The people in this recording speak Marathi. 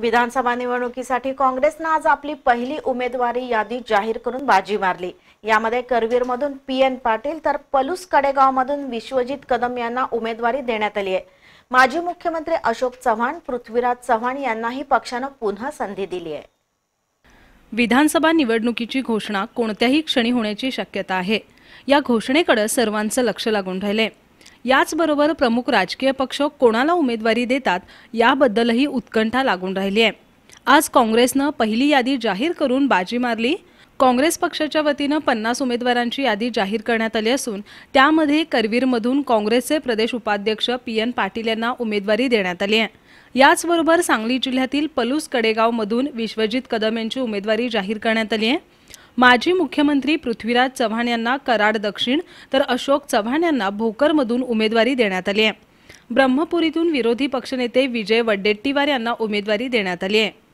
विधानसभा निवडणुकीसाठी काँग्रेसनं आज आपली पहिली उमेदवारी यादी जाहीर करून बाजी मारली यामध्ये करवीरमधून पी एन पाटील तर पलूस कडेगावमधून विश्वजित कदम यांना उमेदवारी देण्यात आली आहे माजी मुख्यमंत्री अशोक चव्हाण पृथ्वीराज चव्हाण यांनाही पक्षानं पुन्हा संधी दिली आहे विधानसभा निवडणुकीची घोषणा कोणत्याही क्षणी होण्याची शक्यता आहे या घोषणेकडे सर्वांचं लक्ष लागून राहिले याचबरोबर प्रमुख राजकीय पक्ष कोणाला उमेदवारी देतात याबद्दलही उत्कंठा लागून राहिली आहे आज काँग्रेसनं पहिली यादी जाहीर करून बाजी मारली काँग्रेस पक्षाच्या वतीनं पन्नास उमेदवारांची यादी जाहीर करण्यात आली असून त्यामध्ये करवीरमधून काँग्रेसचे प्रदेश उपाध्यक्ष पी एन पाटील यांना उमेदवारी देण्यात आली आहे याचबरोबर सांगली जिल्ह्यातील पलूस कडेगावमधून विश्वजित कदम यांची उमेदवारी जाहीर करण्यात आली आहे माजी मुख्यमंत्री पृथ्वीराज चव्हाण यांना कराड दक्षिण तर अशोक चव्हाण यांना भोकरमधून उमेदवारी देण्यात आली आहे ब्रह्मपुरीतून विरोधी पक्षनेते विजय वड्डेट्टीवार यांना उमेदवारी देण्यात आली आहे